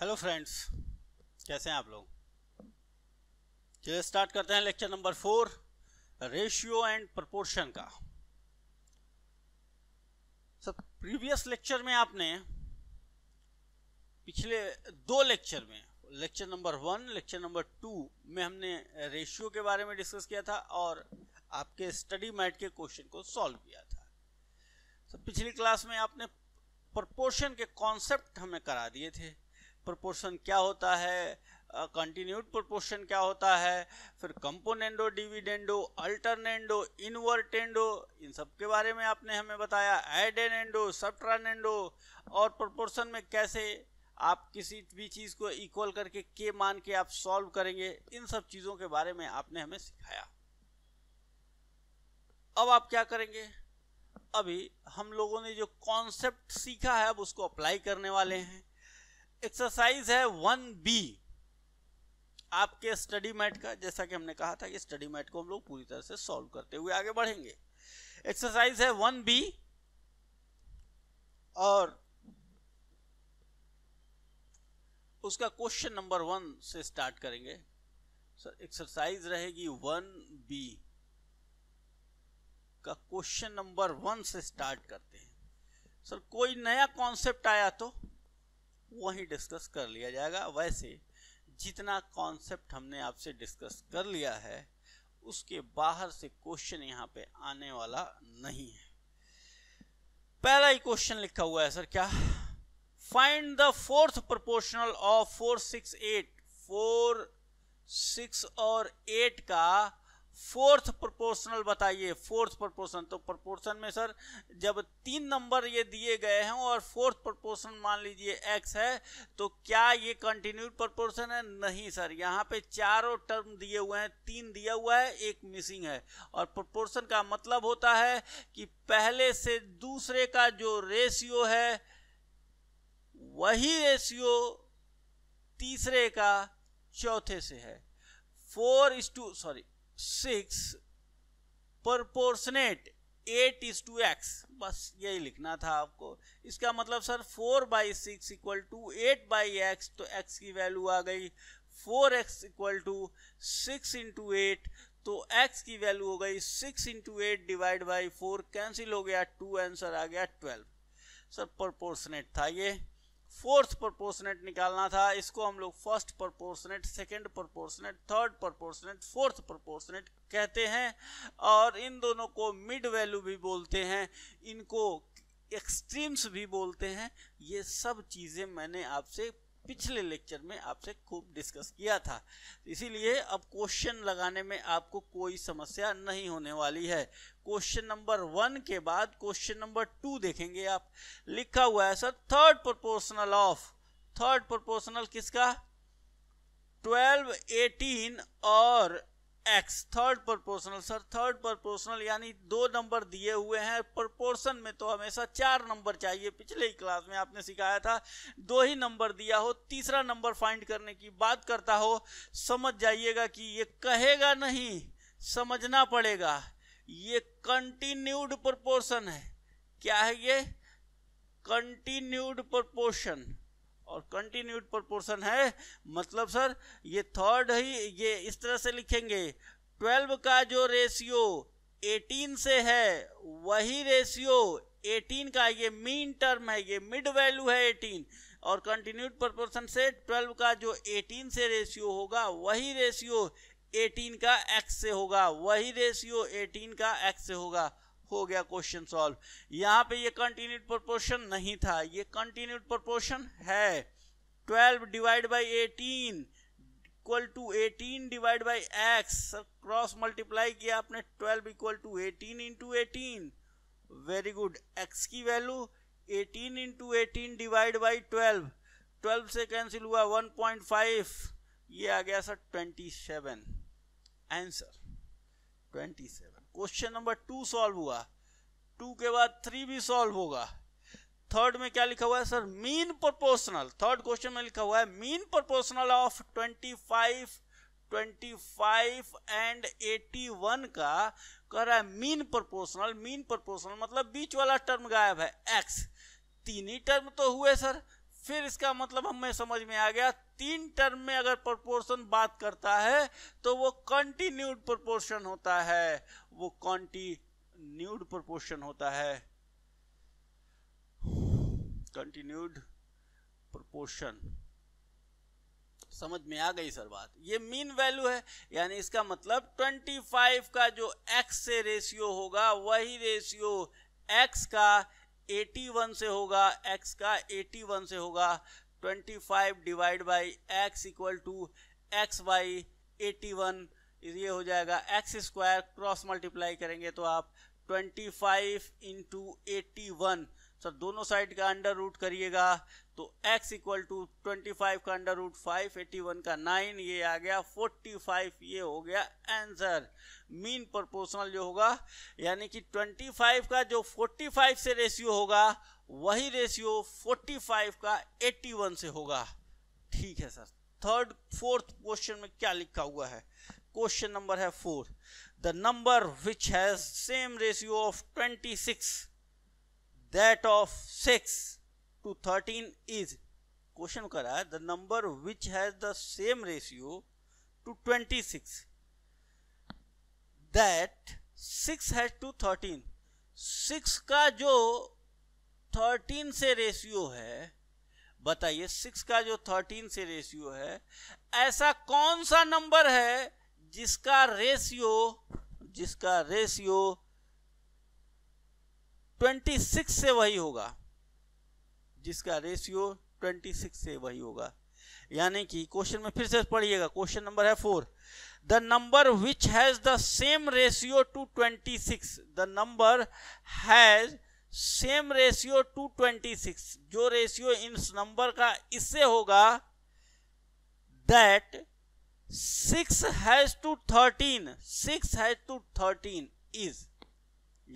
hello friends कैसे हैं आप लोग चलिए स्टार्ट करते हैं lecture number four ratio and proportion का सब प्रीवियस लेक्चर में आपने पिछले दो लेक्चर में lecture number one lecture number two में हमने रेशियो के बारे में डिस्कस किया था और आपके स्टडी मैट के क्वेश्चन को सॉल्व किया था सब पिछली क्लास में आपने प्रपोर्शन के कॉन्सेप्ट हमें करा दिए थे प्रोपोर्शन क्या होता है कंटिन्यूड प्रोपोर्शन क्या होता है फिर कंपोनेंडो डिविडेंडो अल्टरनेंडो इनवर्टेंडो इन सब के बारे में आपने हमें बताया एडेनेंडो सब्ट्रानेंडो और प्रोपोर्शन में कैसे आप किसी भी चीज़ को इक्वल करके के मान के आप सॉल्व करेंगे इन सब चीज़ों के बारे में आपने हमें सिखाया अब आप क्या करेंगे अभी हम लोगों ने जो कॉन्सेप्ट सीखा है अब उसको अप्लाई करने वाले हैं एक्सरसाइज है वन बी आपके स्टडी मैट का जैसा कि हमने कहा था कि स्टडी मैट को हम लोग पूरी तरह से सॉल्व करते हुए आगे बढ़ेंगे एक्सरसाइज है वन बी और उसका क्वेश्चन नंबर वन से स्टार्ट करेंगे सर एक्सरसाइज रहेगी वन बी का क्वेश्चन नंबर वन से स्टार्ट करते हैं सर कोई नया कॉन्सेप्ट आया तो वहीं डिस्कस कर लिया जाएगा वैसे जितना कॉन्सेप्ट हमने आपसे डिस्कस कर लिया है उसके बाहर से क्वेश्चन यहाँ पे आने वाला नहीं है पहला ही क्वेश्चन लिखा हुआ है सर क्या find the fourth proportional of four six eight four six और एट का फोर्थ प्रोपोर्शनल बताइए फोर्थ प्रोपोर्शन तो प्रोपोर्शन में सर जब तीन नंबर ये दिए गए हैं और फोर्थ प्रोपोर्शन मान लीजिए एक्स है तो क्या ये कंटिन्यूड प्रोपोर्शन है नहीं सर यहाँ पे चारों टर्म दिए हुए हैं तीन दिया हुआ है एक मिसिंग है और प्रोपोर्शन का मतलब होता है कि पहले से दूसरे का जो रेशियो है वही रेशियो तीसरे का चौथे से है four is two sorry six proportionate eight is to x बस यही लिखना था आपको इसका मतलब sir four by six equal to eight by x तो एक्स की वैल्यू आ गई four x equal to six into eight तो एक्स की वैल्यू हो गई six into eight divide by four cancel हो गया टू आंसर आ गया ट्वेल्व सर परपोर्सनेट था ये फोर्थ प्रोपोर्शनेट निकालना था इसको हम लोग first proportionate second proportionate third proportionate fourth proportionate कहते हैं और इन दोनों को मिड वैल्यू भी बोलते हैं इनको एक्सट्रीम्स भी बोलते हैं ये सब चीज़ें मैंने आपसे पिछले लेक्चर में आपसे खूब डिस्कस किया था इसीलिए अब क्वेश्चन लगाने में आपको कोई समस्या नहीं होने वाली है क्वेश्चन नंबर वन के बाद क्वेश्चन नंबर टू देखेंगे आप लिखा हुआ है sir third proportional of third proportional किसका 12, 18 और x third proportional sir third proportional यानी दो नंबर दिए हुए हैं प्रोपोर्शन में तो हमेशा चार नंबर चाहिए पिछले ही क्लास में आपने सिखाया था दो ही नंबर दिया हो तीसरा नंबर फाइंड करने की बात करता हो समझ जाइएगा कि ये कहेगा नहीं समझना पड़ेगा ये कंटिन्यूड प्रोपोर्शन है क्या है ये कंटिन्यूड प्रोपोर्शन और कंटिन्यूड प्रोपोर्शन है मतलब सर ये थर्ड ही ये इस तरह से लिखेंगे ट्वेल्व का जो रेशियो एटीन से है वही रेशियो एटीन का ये मीन टर्म है ये मिड वैल्यू है एटीन और कंटिन्यूड प्रोपोर्शन से ट्वेल्व का जो एटीन से रेशियो होगा वही रेशियो एटीन का एक्स से होगा वही रेशियो एटीन का एक्स से होगा हो गया क्वेश्चन सॉल्व यहाँ पे ये कंटिन्यूड प्रोपोर्शन नहीं था ये कंटिन्यूड प्रोपोर्शन है 12 divide by 18 equal to 18 divide by x cross multiply किया आपने 12 equal to 18 into eighteen very good x की value 18 into eighteen divide by 12 12 से कैंसिल हुआ 1.5 ये आ गया sir 27 answer 27 question number two solve हुआ टू के बाद थ्री भी सॉल्व होगा थर्ड में क्या लिखा हुआ है sir mean proportional third question में लिखा हुआ है मीन प्रोपोर्शनल ऑफ 25 25 एंड 81 का कह रहा है मीन प्रोपोर्शनल मीन प्रोपोर्शनल मतलब बीच वाला टर्म गायब है एक्स तीन ही टर्म तो हुए सर फिर इसका मतलब हमें समझ में आ गया तीन टर्म में अगर प्रोपोर्शन बात करता है तो वो कंटिन्यूड प्रोपोर्शन होता है वो कंटिन्यूड प्रोपोर्शन होता है कंटिन्यूड प्रोपोर्शन समझ में आ गई सर बात ये मीन वैल्यू है यानी इसका मतलब 25 का जो x से रेशियो होगा वही रेशियो x का 81 से होगा x का 81 से होगा 25 divide by x equal to x by eighty one ये हो जाएगा एक्स स्क्वायर क्रॉस मल्टीप्लाई करेंगे तो आप 25 five into eighty one sir दोनों साइड का अंडर रूट करिएगा तो x equal to twenty five का under root five eighty one का नाइन ये आ गया फोर्टी फाइव ये हो गया आंसर मीन प्रोपोर्शनल जो होगा यानी कि ट्वेंटी फाइव का जो फोर्टी फाइव से रेशियो होगा वही रेशियो फोर्टी फाइव का एट्टी वन से होगा ठीक है सर थर्ड फोर्थ क्वेश्चन में क्या लिखा हुआ है क्वेश्चन नंबर है four the number which has same ratio of twenty six that of six to thirteen is question करा है the number which has the same ratio to twenty six that six has to thirteen six का जो thirteen से ratio है बताइए six का जो thirteen से रेशियो है ऐसा कौन सा नंबर है जिसका रेशियो जिसका रेशियो ट्वेंटी सिक्स से वही होगा जिसका रेशियो 26 से वही होगा यानी कि क्वेश्चन में फिर से पढ़िएगा क्वेश्चन नंबर है four the number which has the same ratio to 26 the number has same ratio to 26 जो रेशियो इन नंबर का इससे होगा that six has to thirteen six has to thirteen is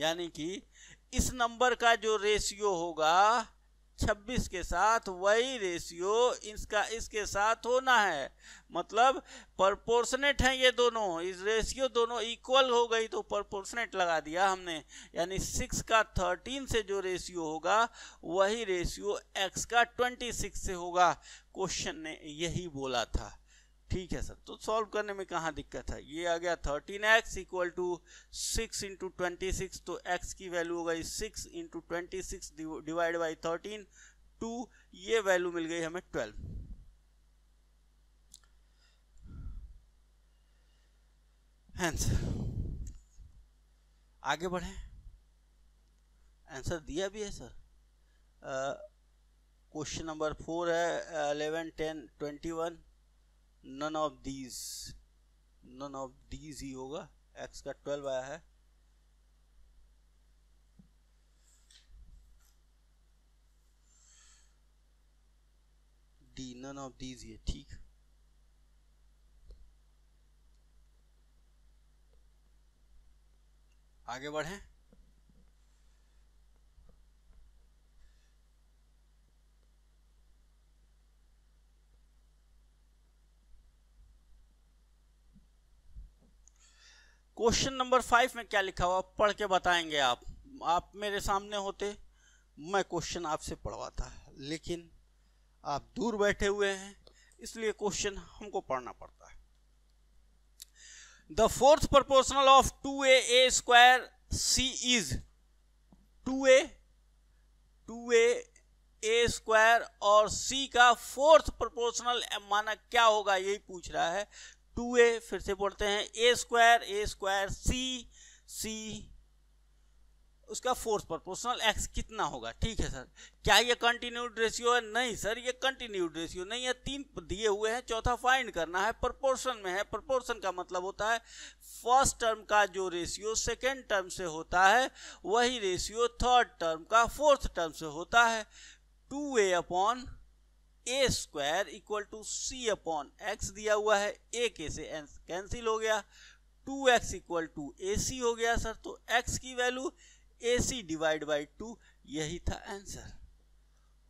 यानी कि इस नंबर का जो रेशियो होगा 26 के साथ वही रेशियो इसका इसके साथ होना है मतलब परपोर्सनेट हैं ये दोनों इस रेशियो दोनों इक्वल हो गई तो परपोर्सनेट लगा दिया हमने यानी सिक्स का थर्टीन से जो रेशियो होगा वही रेशियो एक्स का ट्वेंटी सिक्स से होगा क्वेश्चन ने यही बोला था ठीक है सर तो सॉल्व करने में कहाँ दिक्कत है ये आ गया thirteen x equal to six into twenty six तो एक्स की वैल्यू हो गई six into twenty six divide by thirteen two ये वैल्यू मिल गई हमें ट्वेल्व आंसर आगे बढ़े आंसर दिया भी है सर क्वेश्चन नंबर फोर है eleven ten twenty one none of these none of these ही होगा एक्स का ट्वेल्व आया है डी नन ऑफ दीज ये ठीक आगे बढ़ें क्वेश्चन नंबर फाइव में क्या लिखा हुआ पढ़ के बताएंगे आप आप मेरे सामने होते मैं क्वेश्चन आपसे पढ़वाता लेकिन आप दूर बैठे हुए हैं इसलिए क्वेश्चन हमको पढ़ना पड़ता है the fourth proportional of to A A square C is to A to A A square और सी का फोर्थ प्रपोर्सनल माना क्या होगा यही पूछ रहा है टू ए फिर से बोलते हैं ए स्क्वायर ए स्क्वायर सी सी उसका फोर्थ प्रोपोर्शनल एक्स कितना होगा ठीक है सर क्या ये कंटिन्यूड रेशियो है नहीं सर ये कंटिन्यूड रेशियो नहीं है तीन दिए हुए हैं चौथा फाइंड करना है प्रोपोर्शन में है प्रोपोर्शन का मतलब होता है फर्स्ट टर्म का जो रेशियो सेकेंड टर्म से होता है वही रेशियो थर्ड टर्म का फोर्थ टर्म से होता है two A upon a square equal to c upon x दिया हुआ है ए के से कैंसिल हो गया two x equal to a c हो गया सर तो एक्स की value a c divide by two यही था आंसर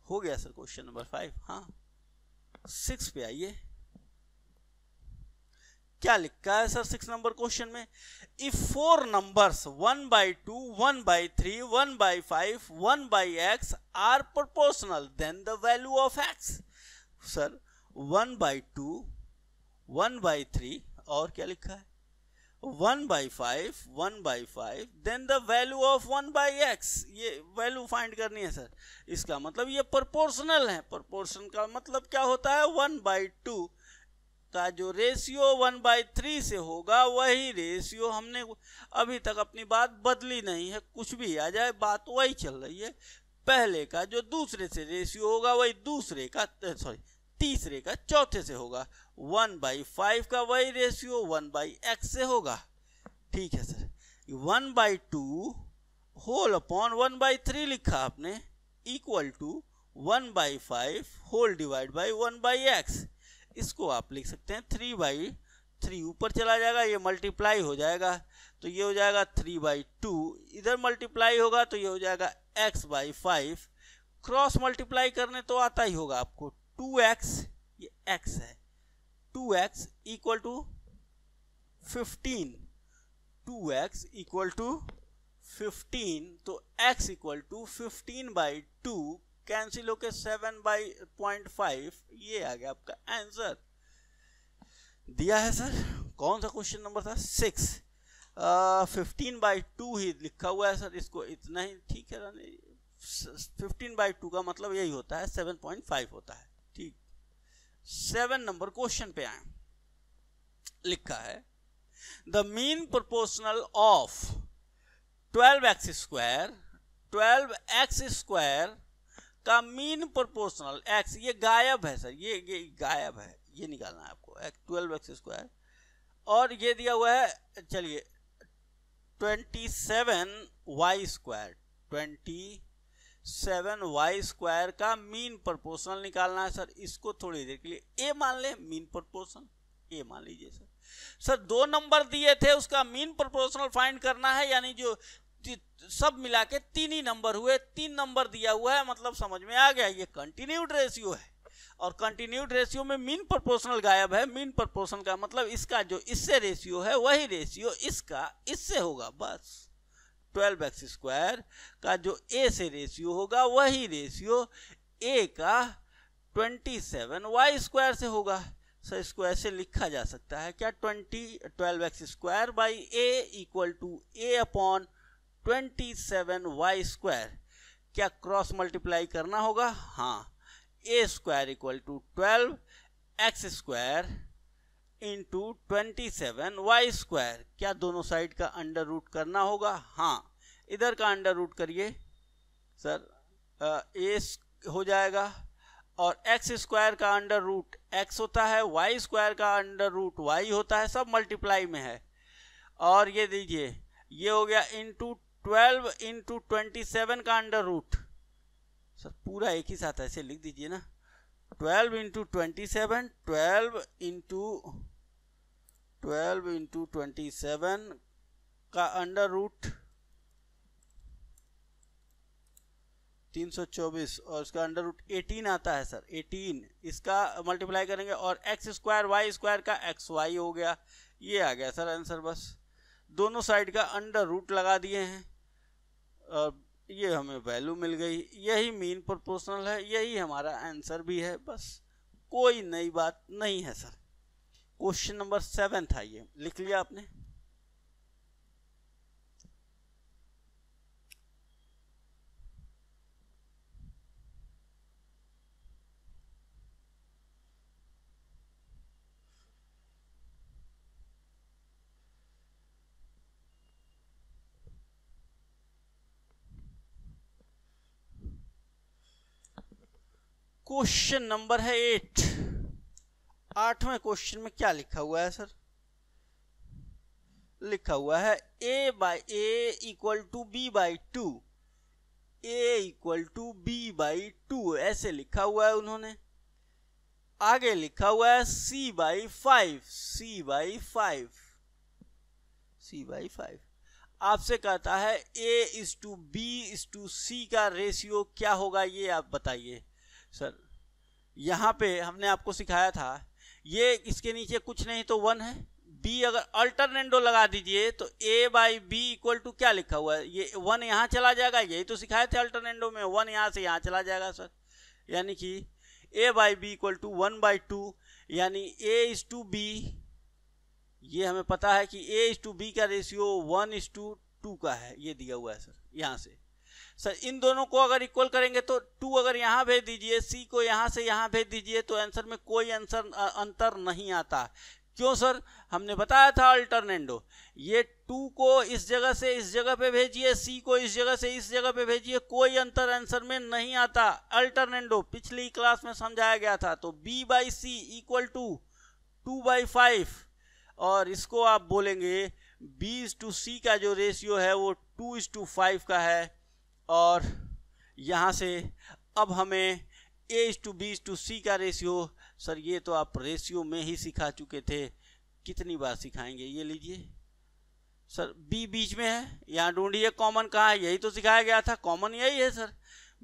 हो गया सर क्वेश्चन नंबर फाइव हाँ सिक्स पे आइए क्या लिखा है सर सिक्स नंबर क्वेश्चन में if four numbers one by two one by three one by five one by x are proportional then the value of x sir one by two one by three और क्या लिखा है one by five one by five then the value of one by x ये value find करनी है sir इसका मतलब ये प्रोपोर्शनल है प्रोपोर्शन का मतलब क्या होता है वन बाई टू का जो रेशियो वन बाई थ्री से होगा वही रेशियो हमने अभी तक अपनी बात बदली नहीं है कुछ भी आ जाए बात वही चल रही है पहले का जो दूसरे से रेशियो होगा वही दूसरे का सॉरी तीसरे का चौथे से होगा वन बाई फाइव का वही रेशियो वन बाई एक्स से होगा ठीक है sir one by two whole upon one by three लिखा आपने equal to one by five whole divide by one by x इसको आप लिख सकते हैं थ्री बाई थ्री ऊपर चला जाएगा ये मल्टीप्लाई हो जाएगा तो ये हो जाएगा थ्री बाई टू इधर मल्टीप्लाई होगा तो ये हो जाएगा X by five cross multiply करने तो आता ही होगा आपको टू एक्स ये एक्स है two x equal to fifteen two x equal to fifteen तो X equal to fifteen by two cancel होके सेवन बाई पॉइंट फाइव ये आ गया आपका आंसर दिया है सर कौन सा क्वेश्चन नंबर था सिक्स फिफ्टीन बाई टू ही लिखा हुआ है सर इसको इतना ही ठीक है फिफ्टीन बाई टू का मतलब यही होता है सेवन पॉइंट फाइव होता है ठीक सेवन नंबर क्वेश्चन पे आए लिखा है the mean proportional of twelve X square twelve X square का मीन प्रोपोर्शनल एक्स ये गायब है सर ये ये गायब है ये निकालना है आपको ट्वेल्व एक्स स्क्वायर और ये दिया हुआ है चलिए twenty seven Y square twenty seven Y square का मीन प्रोपोर्शनल निकालना है सर इसको थोड़ी देर के लिए ए मान लें मीन प्रोपोर्शन ए मान लीजिए सर सर दो नंबर दिए थे उसका मीन प्रोपोर्शनल फाइंड करना है यानी जो सब मिला के तीन ही नंबर हुए तीन नंबर दिया हुआ है मतलब समझ में आ गया ये कंटिन्यूड रेशियो है और कंटिन्यूड रेशियो में मीन प्रोपोर्शनल गायब है मीन प्रोपोर्शन का मतलब इसका जो इससे रेशियो है वही रेशियो इसका इससे होगा बस ट्वेल्व एक्स स्क्वायर का जो ए से रेशियो होगा वही रेशियो ए का ट्वेंटी सेवन वाई स्क्वायर से होगा सर इसको ऐसे लिखा जा सकता है क्या twenty twelve X square by A equal to A upon twenty seven Y square क्या क्रॉस मल्टीप्लाई करना होगा हाँ A square equal to twelve X square into twenty seven Y square क्या दोनों साइड का अंडर रूट करना होगा हाँ इधर का अंडर रूट करिए सर ए हो जाएगा और एक्स स्क्वायर का अंडर रूट एक्स होता है वाई स्क्वायर का अंडर रूट वाई होता है सब मल्टीप्लाई में है और ये दीजिए ये हो गया into twelve into twenty seven का अंडर रूट सर पूरा एक ही साथ ऐसे लिख दीजिए ना twelve into twenty seven twelve into twelve into twenty seven का अंडर रूट तीन सौ चौबीस और उसका अंडर रूट एटीन आता है सर एटीन इसका मल्टीप्लाई करेंगे और एक्स स्क्वायर वाई स्क्वायर का एक्स वाई हो गया ये आ गया सर आंसर बस दोनों साइड का अंडर रूट लगा दिए हैं और ये हमें वैल्यू मिल गई यही मीन प्रोपोर्शनल है यही हमारा आंसर भी है बस कोई नई बात नहीं है सर क्वेश्चन नंबर सेवन था ये लिख लिया आपने क्वेश्चन नंबर है एट आठवें क्वेश्चन में क्या लिखा हुआ है सर लिखा हुआ है A by A equal to B by two A equal to B by two ऐसे लिखा हुआ है उन्होंने आगे लिखा हुआ है C by five C by five C by five आपसे कहता है A is to B is to C का रेशियो क्या होगा ये आप बताइए सर यहाँ पे हमने आपको सिखाया था ये इसके नीचे कुछ नहीं तो वन है बी अगर अल्टरनेंडो लगा दीजिए तो A by B equal to क्या लिखा हुआ है ये वन यहाँ चला जाएगा यही तो सिखाए थे अल्टरनेंडो में वन यहाँ से यहाँ चला जाएगा सर यानी कि A by B equal to one by two यानी ए इज टू बी ये हमें पता है कि ए इज टू बी का ratio one is to two two है ये दिया हुआ है सर यहाँ से सर इन दोनों को अगर इक्वल करेंगे तो टू अगर यहाँ भेज दीजिए सी को यहाँ से यहाँ भेज दीजिए तो आंसर में कोई आंसर अंतर नहीं आता क्यों सर हमने बताया था अल्टरनेंडो ये टू को इस जगह से इस जगह पे भेजिए सी को इस जगह से इस जगह पे भेजिए कोई अंतर आंसर में नहीं आता अल्टरनेंडो पिछली क्लास में समझाया गया था तो B by C equal to two by five और इसको आप बोलेंगे बी इज टू सी का जो रेशियो है वो टू इज टू फाइव का है और यहाँ से अब हमें A is to B is to C का रेशियो सर ये तो आप रेशियो में ही सिखा चुके थे कितनी बार सिखाएंगे ये लीजिए सर बी बीच में है यहाँ ढूंढिए कॉमन कहाँ है यही तो सिखाया गया था कॉमन यही है सर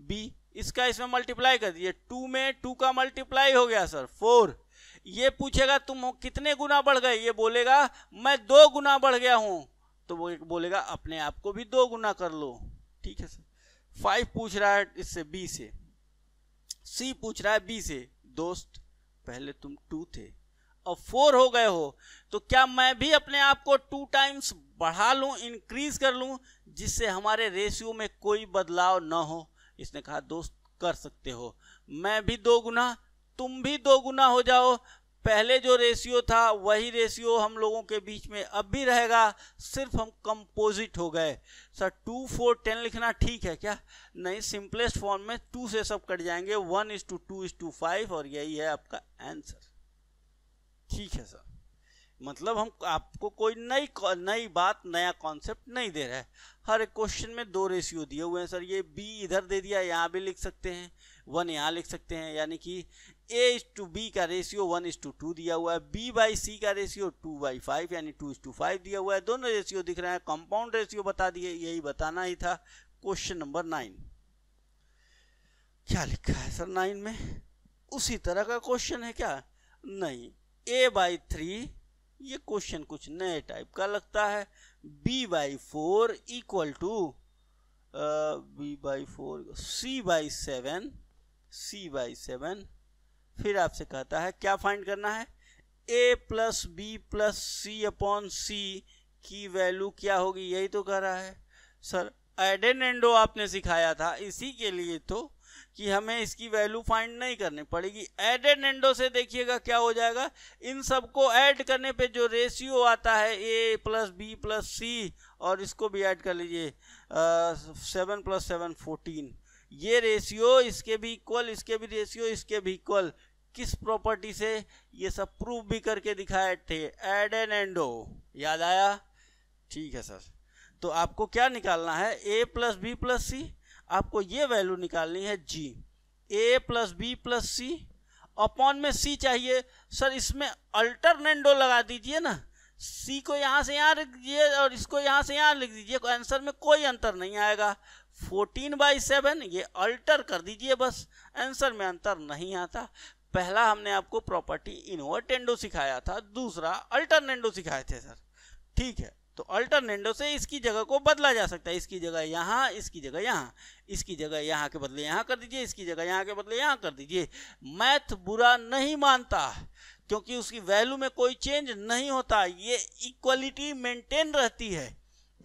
बी इसका इसमें मल्टीप्लाई कर दिए टू में टू का मल्टीप्लाई हो गया सर फोर ये पूछेगा तुम कितने गुना बढ़ गए ये बोलेगा मैं दो गुना बढ़ गया हूँ तो वो एक बोलेगा अपने आप को भी दो गुना कर लो ठीक है सर फाइव पूछ रहा है इससे बी से सी पूछ रहा है बी से दोस्त पहले तुम टू थे अब फोर हो गए हो तो क्या मैं भी अपने आप को टू टाइम्स बढ़ा लूँ इंक्रीज कर लूँ जिससे हमारे रेशियो में कोई बदलाव ना हो इसने कहा दोस्त कर सकते हो मैं भी दो गुना तुम भी दो गुना हो जाओ पहले जो रेशियो था वही रेशियो हम लोगों के बीच में अब भी रहेगा सिर्फ हम कंपोजिट हो गए सर टू फोर टेन लिखना ठीक है क्या नहीं सिंपलेस्ट फॉर्म में टू से सब कट जाएंगे one is to two is to five और यही है आपका आंसर ठीक है सर मतलब हम आपको कोई नई नई बात नया कॉन्सेप्ट नहीं दे रहा है हर एक क्वेश्चन में दो रेशियो दिए हुए हैं सर ये बी इधर दे दिया यहाँ भी लिख सकते हैं वन यहाँ लिख सकते हैं यानी कि ए इज टू बी का ratio one is to two दिया हुआ है बी बाई सी का रेशियो टू बाई फाइव यानी टू इज टू फाइव दिया हुआ है दोनों रेशियो दिख रहे हैं कंपाउंड रेशियो बता दिए यही बताना ही था क्वेश्चन नंबर नाइन क्या लिखा है सर नाइन में उसी तरह का क्वेश्चन है क्या नहीं ए बाई थ्री ये क्वेश्चन कुछ नए टाइप का लगता है B by four equal to B by four C by seven C by seven फिर आपसे कहता है क्या फाइंड करना है A plus B plus C upon C की वैल्यू क्या होगी यही तो कह रहा है सर एडेन एंडो आपने सिखाया था इसी के लिए तो कि हमें इसकी वैल्यू फाइंड नहीं करनी पड़ेगी एडेड एंडो से देखिएगा क्या हो जाएगा इन सबको ऐड करने पे जो रेशियो आता है A plus B plus C और इसको भी ऐड कर लीजिए सेवन प्लस सेवन फोर्टीन ये रेशियो इसके भी इक्वल इसके भी रेशियो इसके भी इक्वल किस प्रॉपर्टी से ये सब प्रूव भी करके दिखाए थे एड एन एंडो याद आया ठीक है सर तो आपको क्या निकालना है A plus B plus C आपको ये वैल्यू निकालनी है जी A plus B plus C upon में सी चाहिए सर इसमें अल्टरनेंडो लगा दीजिए ना सी को यहाँ से यहाँ लिख दीजिए और इसको यहाँ से यहाँ लिख दीजिए आंसर में कोई अंतर नहीं आएगा फोर्टीन बाई सेवन ये अल्टर कर दीजिए बस आंसर में अंतर नहीं आता पहला हमने आपको प्रॉपर्टी इनवर्टेंडो सिखाया था दूसरा अल्टरनेंडो सिखाए थे सर ठीक है तो अल्टरनेंडो से इसकी जगह को बदला जा सकता है इसकी जगह यहाँ इसकी जगह यहाँ इसकी जगह यहाँ के बदले यहाँ कर दीजिए इसकी जगह यहाँ के बदले यहाँ कर दीजिए मैथ बुरा नहीं मानता क्योंकि उसकी वैल्यू में कोई चेंज नहीं होता ये इक्वलिटी मेंटेन रहती है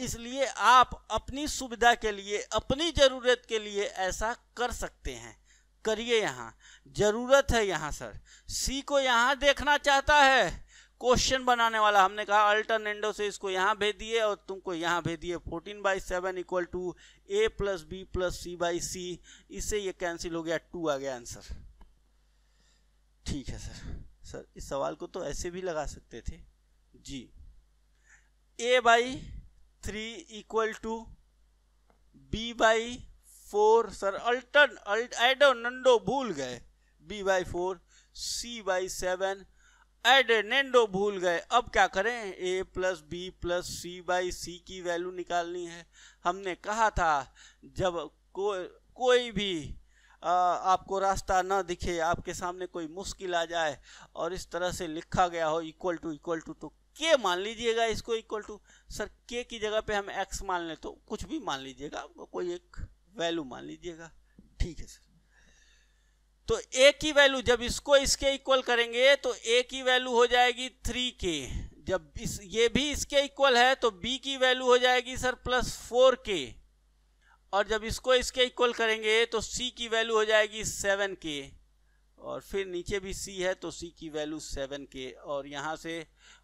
इसलिए आप अपनी सुविधा के लिए अपनी ज़रूरत के लिए ऐसा कर सकते हैं करिए यहाँ ज़रूरत है यहाँ सर सी को यहाँ देखना चाहता है क्वेश्चन बनाने वाला हमने कहा अल्टरनेंडो से इसको यहाँ भेज दिए और तुमको यहाँ भेज दिए fourteen by seven equal to A plus B plus C by C इससे ये कैंसिल हो गया टू आ गया आंसर ठीक है सर सर इस सवाल को तो ऐसे भी लगा सकते थे जी A by three equal to B by four sir अल्टन अल्ट नंडो भूल गए B by four C by seven एड नेंडो भूल गए अब क्या करें A plus B plus C by C की वैल्यू निकालनी है हमने कहा था जब को कोई भी आ, आपको रास्ता ना दिखे आपके सामने कोई मुश्किल आ जाए और इस तरह से लिखा गया हो इक्वल टू इक्वल टू तो के मान लीजिएगा इसको इक्वल टू सर के की जगह पे हम एक्स मान लें तो कुछ भी मान लीजिएगा कोई एक वैल्यू मान लीजिएगा ठीक है सर तो ए की वैल्यू जब इसको इसके इक्वल करेंगे तो ए की वैल्यू हो जाएगी थ्री के जब इस ये भी इसके इक्वल है तो बी की वैल्यू हो जाएगी सर प्लस फोर के और जब इसको इसके इक्वल करेंगे तो सी की वैल्यू हो जाएगी सेवन के और फिर नीचे भी सी है तो सी की वैल्यू सेवन के और यहाँ से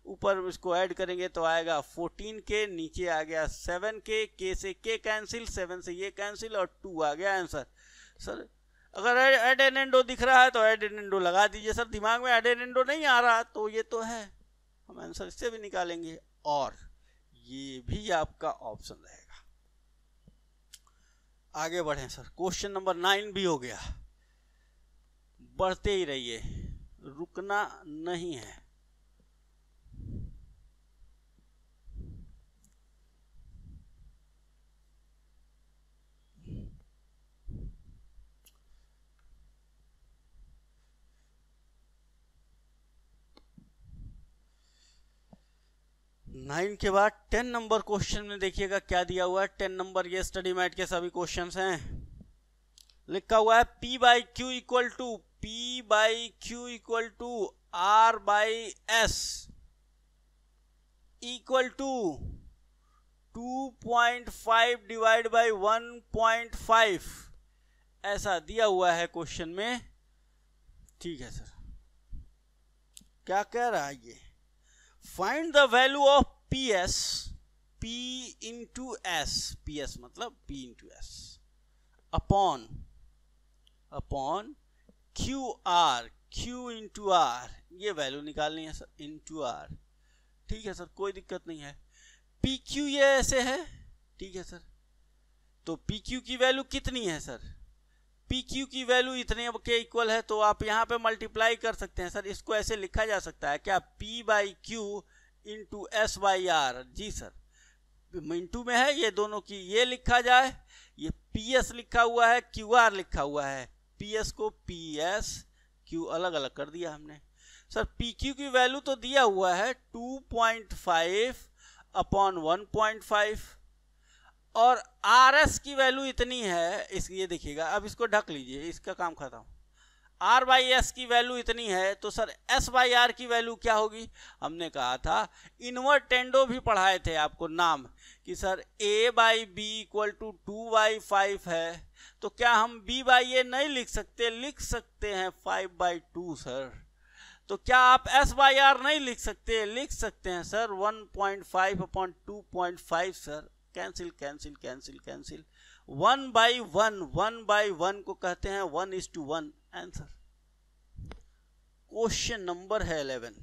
ऊपर इसको ऐड करेंगे तो आएगा 14 के नीचे आ गया 7 के के से के कैंसिल 7 से ये कैंसिल और 2 आ गया आंसर सर अगर एड एंडो दिख रहा है तो एड एंडो लगा दीजिए सर दिमाग में एड एंडो नहीं आ रहा तो ये तो है हम आंसर इससे भी निकालेंगे और ये भी आपका ऑप्शन रहेगा आगे बढ़ें सर क्वेश्चन नंबर नाइन भी हो गया बढ़ते ही रहिए रुकना नहीं है नाइन के बाद टेन नंबर क्वेश्चन में देखिएगा क्या दिया हुआ है टेन नंबर ये स्टडी मैट के सभी क्वेश्चन हैं लिखा हुआ है P by Q equal to P by Q equal to R by S equal to two point five divide by one point five ऐसा दिया हुआ है क्वेश्चन में ठीक है सर क्या कह रहा है ये find the value of P S P into S P S मतलब P into S upon upon Q R Q into R ये वैल्यू निकालनी है सर इंटू आर ठीक है सर कोई दिक्कत नहीं है पी क्यू ये ऐसे है ठीक है सर तो पी क्यू की वैल्यू कितनी है सर पी क्यू की वैल्यू इतने के इक्वल है तो आप यहाँ पे मल्टीप्लाई कर सकते हैं सर इसको ऐसे लिखा जा सकता है क्या P by Q into S by R जी सर इंटू में है ये दोनों की ये लिखा जाए ये पी एस लिखा हुआ है क्यू आर लिखा हुआ है पी एस को पी एस क्यू अलग अलग कर दिया हमने सर पी क्यू की वैल्यू तो दिया हुआ है two point five upon one point five और आर एस की वैल्यू इतनी है इस ये देखिएगा अब इसको ढक लीजिए इसका काम खत्म आर बाई एस की वैल्यू इतनी है तो सर एस बाई आर की वैल्यू क्या होगी हमने कहा था इनवर्टेंडो भी पढ़ाए थे आपको नाम कि sir A by B equal to two by five है तो क्या हम बी बाई ए नहीं लिख सकते लिख सकते हैं फाइव बाई टू सर तो क्या आप एस बाई आर नहीं लिख सकते लिख सकते हैं sir one point five upon two point five sir cancel cancel cancel cancel one by one one by one को कहते हैं one is to one answer question number है इलेवन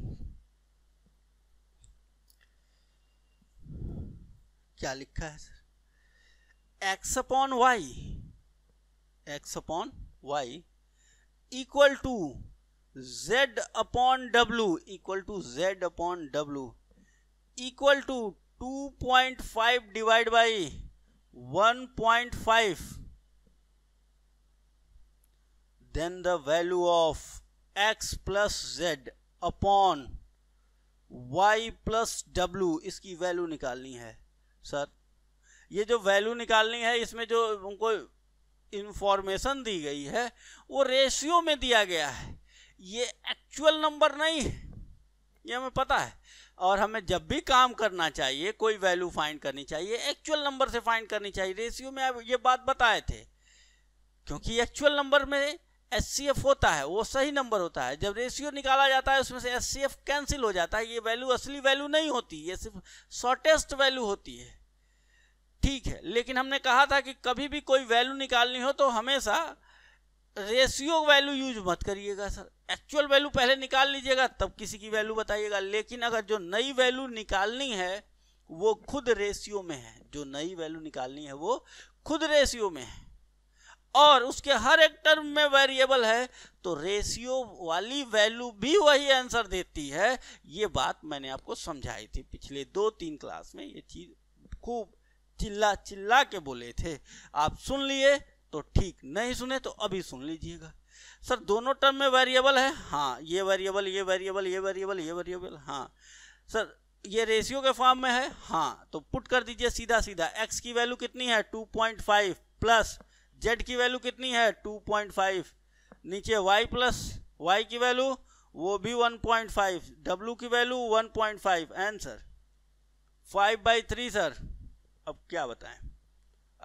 क्या लिखा है sir X upon Y X upon Y equal to Z upon W equal to Z upon W equal to 2.5 divide by 1.5 then the value of x plus Z upon y plus W इसकी value निकालनी है sir ये जो value निकालनी है इसमें जो उनको इंफॉर्मेशन दी गई है वो रेशियो में दिया गया है ये एक्चुअल नंबर नहीं है ये हमें पता है और हमें जब भी काम करना चाहिए कोई वैल्यू फाइंड करनी चाहिए एक्चुअल नंबर से फाइंड करनी चाहिए रेशियो में आप ये बात बताए थे क्योंकि एक्चुअल नंबर में एस होता है वो सही नंबर होता है जब रेशियो निकाला जाता है उसमें से एस कैंसिल हो जाता है ये वैल्यू असली वैल्यू नहीं होती ये सिर्फ शॉर्टेस्ट वैल्यू होती है ठीक है लेकिन हमने कहा था कि कभी भी कोई वैल्यू निकालनी हो तो हमेशा रेशियो वैल्यू यूज मत करिएगा सर एक्चुअल वैल्यू पहले निकाल लीजिएगा तब किसी की वैल्यू बताइएगा लेकिन अगर जो नई वैल्यू निकालनी है वो खुद रेशियो में है जो नई वैल्यू निकालनी है वो खुद रेशियो में है और उसके हर एक टर्म में वेरिएबल है तो रेशियो वाली वैल्यू भी वही आंसर देती है ये बात मैंने आपको समझाई थी पिछले दो तीन क्लास में ये चीज़ खूब चिल्ला चिल्ला के बोले थे आप सुन लिए तो ठीक नहीं सुने तो अभी सुन लीजिएगा सर दोनों टर्म में वेरिएबल है हाँ ये वेरिएबल ये वेरिएबल ये वेरिएबल ये वेरिएबल हाँ सर ये रेशियो के फॉर्म में है हाँ तो पुट कर दीजिए सीधा सीधा एक्स की वैल्यू कितनी है फाइव प्लस जेड की वैल्यू कितनी है फाइव नीचे वाई प्लस वाई की वैल्यू वो भी 1.5 डब्ल्यू की value 1.5 answer 5 by three sir अब क्या बताएं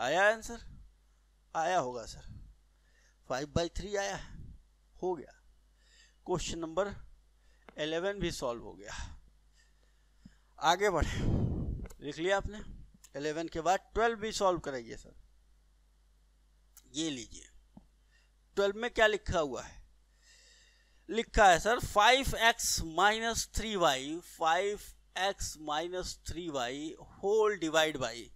आया आंसर आया होगा सर फाइव बाई थ्री आया हो गया क्वेश्चन नंबर एलेवन भी सॉल्व हो गया आगे बढ़े लिख लिया आपने एलेवन के बाद ट्वेल्व भी सॉल्व कराइए सर ये लीजिए ट्वेल्व में क्या लिखा हुआ है लिखा है sir five X minus three Y five X minus three Y whole divide by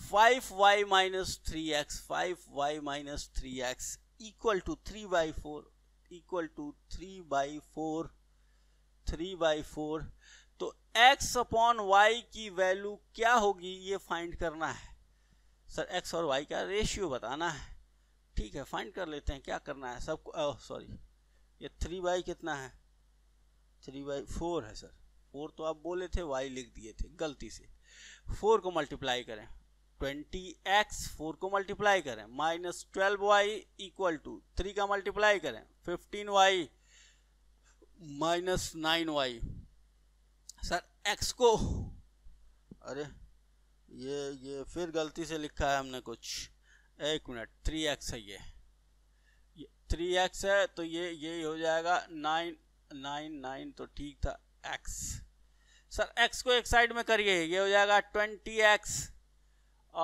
five Y minus three X five Y minus three X equal to three by four equal to three by four three by four तो x upon Y की value क्या होगी ये find करना है sir x और y का ratio बताना है ठीक है फाइंड कर लेते हैं क्या करना है सबको सॉरी oh, ये थ्री बाई कितना है थ्री बाई फोर है सर फोर तो आप बोले थे y लिख दिए थे गलती से फोर को मल्टीप्लाई करें ट्वेंटी एक्स फोर को मल्टीप्लाई करें minus twelve Y equal to three का मल्टीप्लाई करें fifteen Y minus nine Y sir X को अरे ये ये फिर गलती से लिखा है हमने कुछ एक मिनट थ्री एक्स है ये थ्री एक्स है तो ये ये हो जाएगा नाइन नाइन नाइन तो ठीक था एक्स सर एक्स को एक साइड में करिए ये हो जाएगा ट्वेंटी एक्स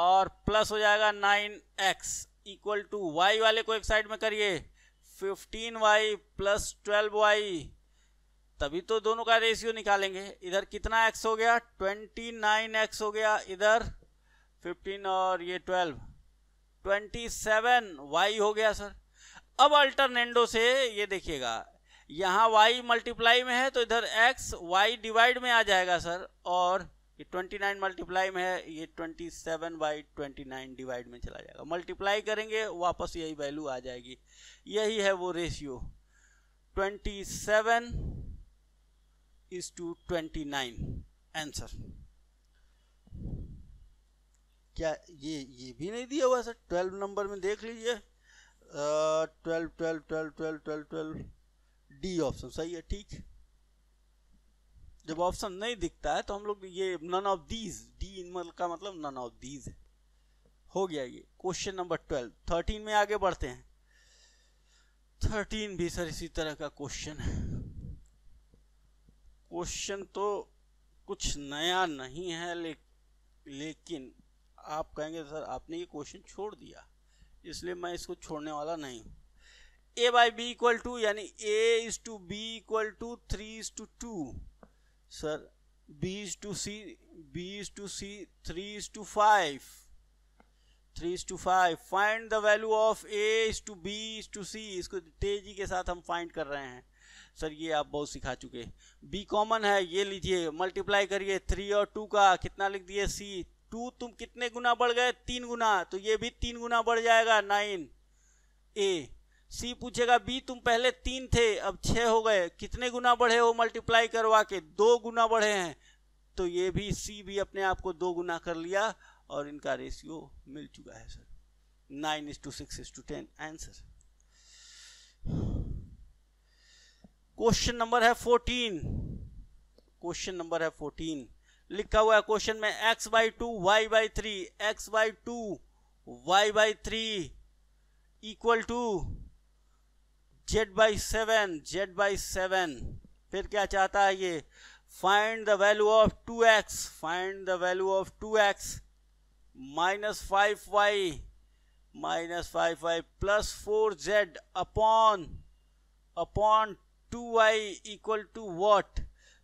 और प्लस हो जाएगा nine X equal to Y वाले को एक साइड में करिए fifteen Y plus twelve Y तभी तो दोनों का रेशियो निकालेंगे इधर कितना एक्स हो गया ट्वेंटी नाइन एक्स हो गया इधर फिफ्टीन और ये ट्वेल्व ट्वेंटी सेवन वाई हो गया सर अब अल्टरनेंडो से ये देखिएगा यहाँ वाई मल्टीप्लाई में है तो इधर एक्स वाई डिवाइड में आ जाएगा सर और ये 29 मल्टीप्लाई में है ये 27 सेवन बाई डिवाइड में चला जाएगा मल्टीप्लाई करेंगे वापस यही वैल्यू आ जाएगी यही है वो ratio 27 seven is to twenty answer क्या ये ये भी नहीं दिया हुआ सर 12 नंबर में देख लीजिए 12 12 12 12 12 12 डी ऑप्शन सही है ठीक जब ऑप्शन नहीं दिखता है तो हम लोग ये नन ऑफ दीज डी इन का मतलब नन ऑफ दीज है हो गया ये क्वेश्चन नंबर ट्वेल्व थर्टीन में आगे बढ़ते हैं थर्टीन भी सर इसी तरह का क्वेश्चन है क्वेश्चन तो कुछ नया नहीं है ले, लेकिन आप कहेंगे सर आपने ये क्वेश्चन छोड़ दिया इसलिए मैं इसको छोड़ने वाला नहीं हूँ A by B equal to यानी A is to B equal to three is to two sir B is to C B is to C three is to five three is to five find the value of A is to B is to C इसको तेजी के साथ हम find कर रहे हैं sir ये आप बहुत सिखा चुके बी कॉमन है ये लीजिए मल्टीप्लाई करिए थ्री और टू का कितना लिख दिए सी टू तुम कितने गुना बढ़ गए तीन गुना तो ये भी तीन गुना बढ़ जाएगा नाइन ए सी पूछेगा बी तुम पहले तीन थे अब छः हो गए कितने गुना बढ़े हो मल्टीप्लाई करवा के दो गुना बढ़े हैं तो ये भी सी भी अपने आप को दो गुना कर लिया और इनका रेशियो मिल चुका है sir nine is to six is to ten answer question number है फोर्टीन क्वेश्चन नंबर है फोर्टीन लिखा हुआ है क्वेश्चन में X by two Y by three X by two Y by three equal to Z by seven Z by seven फिर क्या चाहता है ये find the value of two X find the value of two X minus five Y minus five Y plus four Z upon upon two Y equal to what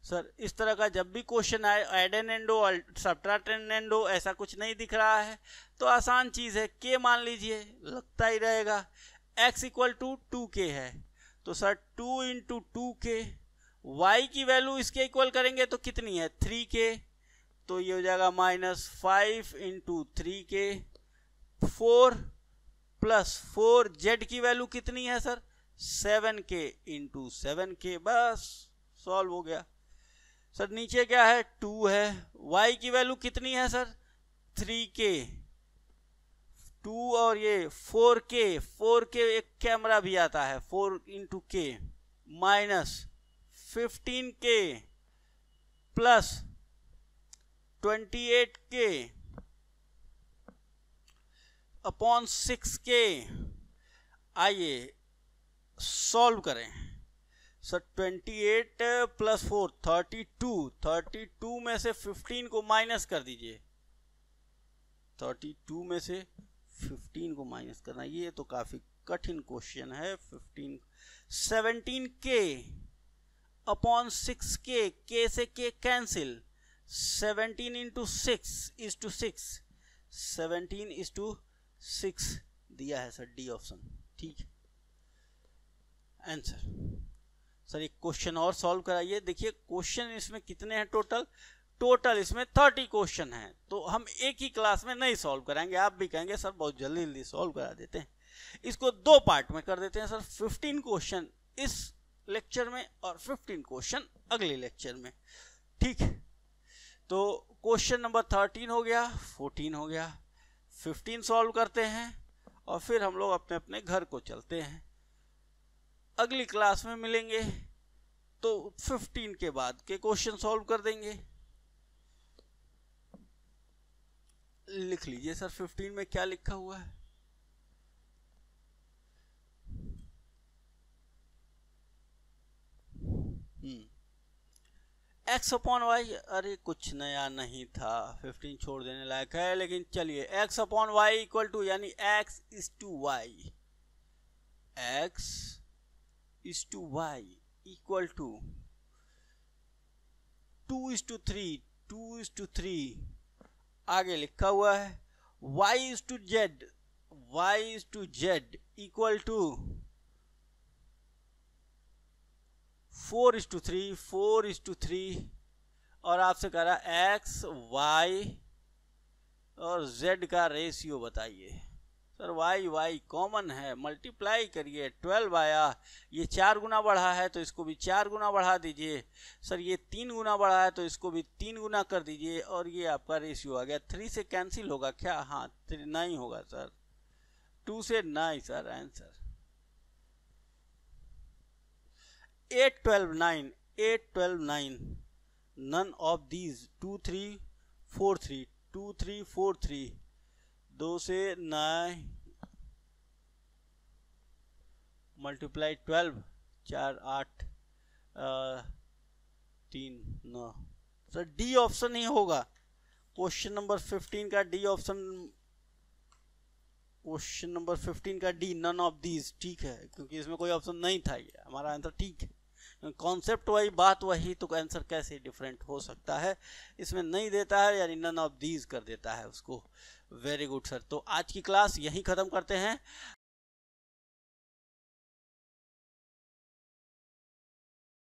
sir इस तरह का जब भी क्वेश्चन आए एड एन एंडो subtract n एंडो ऐसा कुछ नहीं दिख रहा है तो आसान चीज़ है के मान लीजिए लगता ही रहेगा x equal to to K है तो sir two into two K Y की वैल्यू इसके इक्वल करेंगे तो कितनी है थ्री के तो ये हो जाएगा minus five into three K four plus four Z की वैल्यू कितनी है sir seven K into seven K बस सॉल्व हो गया सर नीचे क्या है टू है वाई की वैल्यू कितनी है सर थ्री के टू और ये फोर के फोर के एक कैमरा भी आता है four into K minus fifteen K plus twenty eight K upon six K आइए सॉल्व करें sir twenty eight plus four thirty two thirty two में से फिफ्टीन को माइनस कर दीजिए थर्टी टू में से 15 को माइनस करना ये तो काफ़ी कठिन क्वेश्चन है 15 17 के अपॉन सिक्स के के से K cancel 17 into six is to six seventeen is to six दिया है सर डी ऑप्शन ठीक आंसर सर एक क्वेश्चन और सॉल्व कराइए देखिए क्वेश्चन इसमें कितने हैं टोटल टोटल इसमें थर्टी क्वेश्चन हैं तो हम एक ही क्लास में नहीं सॉल्व कराएंगे आप भी कहेंगे सर बहुत जल्दी जल्दी सॉल्व करा देते हैं इसको दो पार्ट में कर देते हैं सर फिफ्टीन क्वेश्चन इस लेक्चर में और फिफ्टीन क्वेश्चन अगले लेक्चर में ठीक तो क्वेश्चन नंबर थर्टीन हो गया फोर्टीन हो गया फिफ्टीन सॉल्व करते हैं और फिर हम लोग अपने अपने घर को चलते हैं अगली क्लास में मिलेंगे तो फिफ्टीन के बाद के क्वेश्चन सॉल्व कर देंगे लिख लीजिए सर 15 में क्या लिखा हुआ है एक्स अपॉन वाई अरे कुछ नया नहीं था फिफ्टीन छोड़ देने लायक है लेकिन चलिए X upon Y equal to यानी X is to Y X is to Y equal to two is to three two is to three आगे लिखा हुआ है y is to Z y is to Z equal to four is to three four is to three और आपसे कह रहा है X Y और जेड का रेशियो बताइए सर वाई वाई कॉमन है मल्टीप्लाई करिए ट्वेल्व आया ये चार गुना बढ़ा है तो इसको भी चार गुना बढ़ा दीजिए सर ये तीन गुना बढ़ा है तो इसको भी तीन गुना कर दीजिए और ये आपका रेशियो आ गया थ्री से कैंसिल होगा क्या हाँ थ्री नहीं होगा सर टू से नहीं sir answer eight twelve nine eight twelve nine none of these two three four three two three four three दो से नाइन मल्टीप्लाई ट्वेल्व चार आठ तीन नौ सर डी ऑप्शन ही होगा क्वेश्चन नंबर फिफ्टीन का D option question number fifteen का डी नन ऑफ दीज ठीक है क्योंकि इसमें कोई ऑप्शन नहीं था ये हमारा आंसर ठीक है कॉन्सेप्ट वही बात वही तो आंसर कैसे डिफरेंट हो सकता है इसमें नहीं देता है यानी नन ऑफ दीज कर देता है उसको वेरी गुड सर तो आज की क्लास यहीं ख़त्म करते हैं